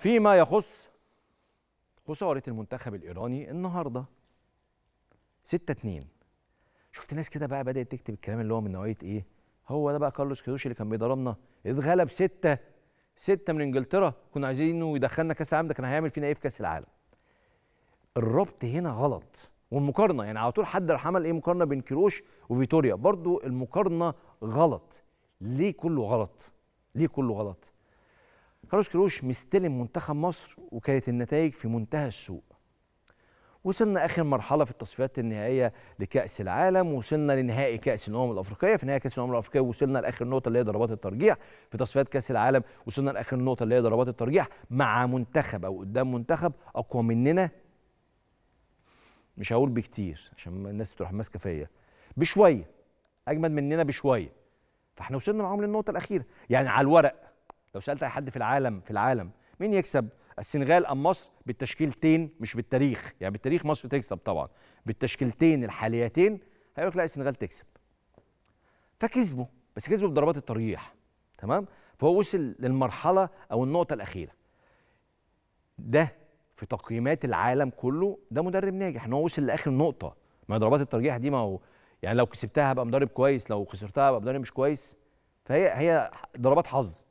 فيما يخص خسارة المنتخب الإيراني النهاردة 6 2 شفت ناس كده بقى بدأت تكتب الكلام اللي هو من نوعية إيه هو ده بقى كارلوس كيروش اللي كان بيضربنا اتغلب 6 6 من إنجلترا كنا عايزينه يدخلنا كأس العالم ده كان هيعمل فينا إيه في كأس العالم الربط هنا غلط والمقارنة يعني على طول حد عمل إيه مقارنة بين كيروش وفيتوريا برضو المقارنة غلط ليه كله غلط ليه كله غلط كارلوس كروش مستلم منتخب مصر وكانت النتائج في منتهى السوء وصلنا اخر مرحله في التصفيات النهائيه لكاس العالم وصلنا لنهائي كاس الامم الافريقيه في نهائي كاس الامم الافريقيه وصلنا لاخر نقطه اللي هي ضربات الترجيح في تصفيات كاس العالم وصلنا لاخر نقطه اللي هي ضربات الترجيح مع منتخب او قدام منتخب اقوى مننا مش هقول بكتير عشان الناس تروح ماسكه فيا بشويه اجمد مننا بشويه فاحنا وصلنا معاهم للنقطه الاخيره يعني على الورق لو سالت اي حد في العالم في العالم مين يكسب السنغال ام مصر بالتشكيلتين مش بالتاريخ يعني بالتاريخ مصر تكسب طبعا بالتشكيلتين الحاليتين هيقول لك لا السنغال تكسب فكسبوا بس كسبوا بضربات الترجيح تمام فهو وصل للمرحله او النقطه الاخيره ده في تقييمات العالم كله ده مدرب ناجح ان هو وصل لاخر نقطه ما ضربات الترجيح دي ما هو يعني لو كسبتها هبقى مدرب كويس لو خسرتها هبقى مدرب مش كويس فهي هي ضربات حظ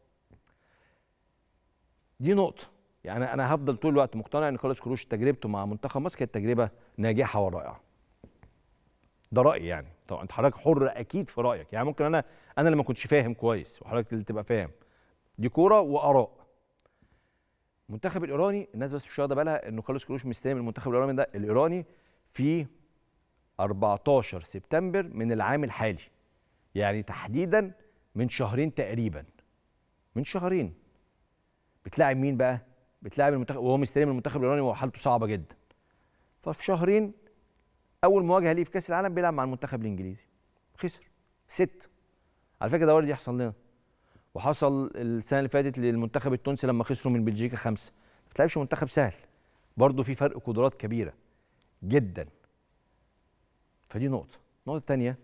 دي نقطه يعني انا هفضل طول الوقت مقتنع ان كارلوس كروش تجربته مع منتخب مصر كانت تجربه ناجحه ورائعه ده رايي يعني طبعا انت حضرتك حر اكيد في رايك يعني ممكن انا انا اللي ما كنتش فاهم كويس وحضرتك اللي تبقى فاهم دي كوره واراء المنتخب الايراني الناس بس مش واخده بالها ان كارلوس كروش مستلم المنتخب الايراني ده الايراني في 14 سبتمبر من العام الحالي يعني تحديدا من شهرين تقريبا من شهرين بتلاعب مين بقى؟ بتلاعب المنتخب وهو مستلم المنتخب الايراني وحالته صعبه جدا. ففي شهرين اول مواجهه ليه في كاس العالم بيلعب مع المنتخب الانجليزي خسر ست على فكره ده وارد يحصل لنا وحصل السنه اللي فاتت للمنتخب التونسي لما خسروا من بلجيكا خمسه ما بتلعبش منتخب سهل برضه في فرق قدرات كبيره جدا فدي نقطه النقطه الثانيه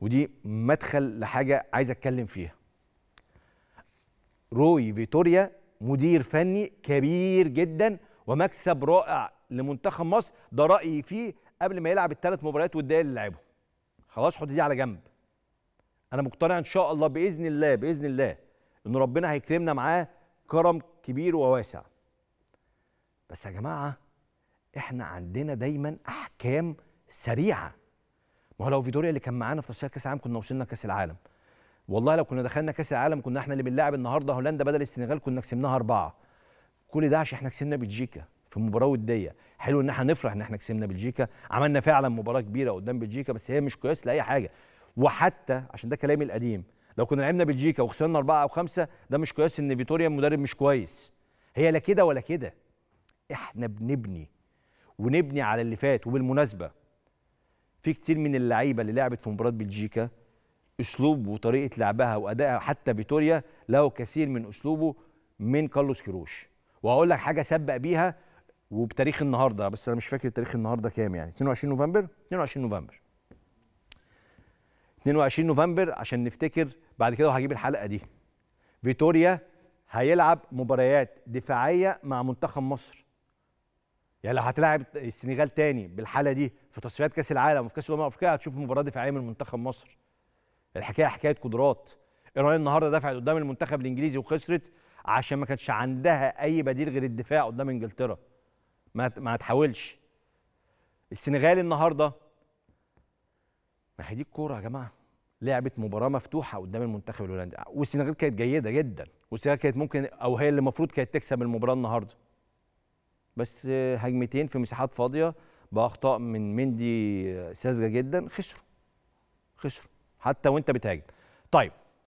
ودي مدخل لحاجه عايز اتكلم فيها روي فيتوريا مدير فني كبير جدا ومكسب رائع لمنتخب مصر ده رايي فيه قبل ما يلعب الثلاث مباريات والدقايق اللي لعبهم خلاص حط دي على جنب انا مقتنع ان شاء الله باذن الله باذن الله ان ربنا هيكرمنا معاه كرم كبير وواسع بس يا جماعه احنا عندنا دايما احكام سريعه ما هو لو فيتوريا اللي كان معانا في تصفيات كاس العالم كنا وصلنا كاس العالم والله لو كنا دخلنا كاس العالم كنا احنا اللي بنلاعب النهارده هولندا بدل السنغال كنا كسبناها اربعه كل ده عشان احنا كسبنا بلجيكا في مباراه وديه حلو ان احنا نفرح ان احنا كسبنا بلجيكا عملنا فعلا مباراه كبيره قدام بلجيكا بس هي مش قياس لاي حاجه وحتى عشان ده كلامي القديم لو كنا لعبنا بلجيكا وخسرنا اربعه او خمسه ده مش قياس ان فيتوريا المدرب مش كويس هي لا كده ولا كده احنا بنبني ونبني على اللي فات وبالمناسبه في كتير من اللعيبه اللي لعبت في مباراه بلجيكا اسلوب وطريقه لعبها وادائها حتى فيتوريا له كثير من اسلوبه من كارلوس كيروش وهقول لك حاجه سبق بيها وبتاريخ النهارده بس انا مش فاكر تاريخ النهارده كام يعني 22 نوفمبر 22 نوفمبر 22 نوفمبر عشان نفتكر بعد كده وهجيب الحلقه دي فيتوريا هيلعب مباريات دفاعيه مع منتخب مصر يعني لو هتلاعب السنغال تاني بالحاله دي في تصفيات كاس العالم وفي كاس الامم الافريقيه هتشوف مباراه دفاعيه من منتخب مصر الحكايه حكايه قدرات ايران النهارده دفعت قدام المنتخب الانجليزي وخسرت عشان ما كانش عندها اي بديل غير الدفاع قدام انجلترا ما ما تحاولش السنغال النهارده ما هي دي الكوره يا جماعه لعبت مباراه مفتوحه قدام المنتخب الهولندي والسنغال كانت جيده جدا والسنغال كانت ممكن او هي اللي المفروض كانت تكسب المباراه النهارده بس هجمتين في مساحات فاضيه باخطاء من مندي ساذجه جدا خسروا خسروا حتى وانت بتهاجم طيب